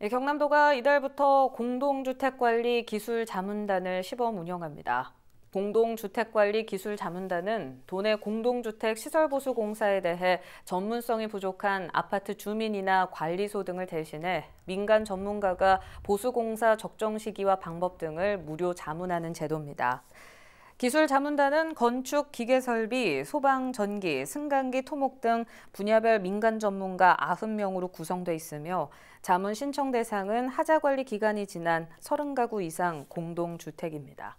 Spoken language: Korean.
예, 경남도가 이달부터 공동주택관리 기술 자문단을 시범 운영합니다. 공동주택관리 기술 자문단은 도내 공동주택 시설보수공사에 대해 전문성이 부족한 아파트 주민이나 관리소 등을 대신해 민간 전문가가 보수공사 적정 시기와 방법 등을 무료 자문하는 제도입니다. 기술 자문단은 건축, 기계 설비, 소방, 전기, 승강기, 토목 등 분야별 민간 전문가 90명으로 구성돼 있으며 자문 신청 대상은 하자 관리 기간이 지난 30가구 이상 공동주택입니다.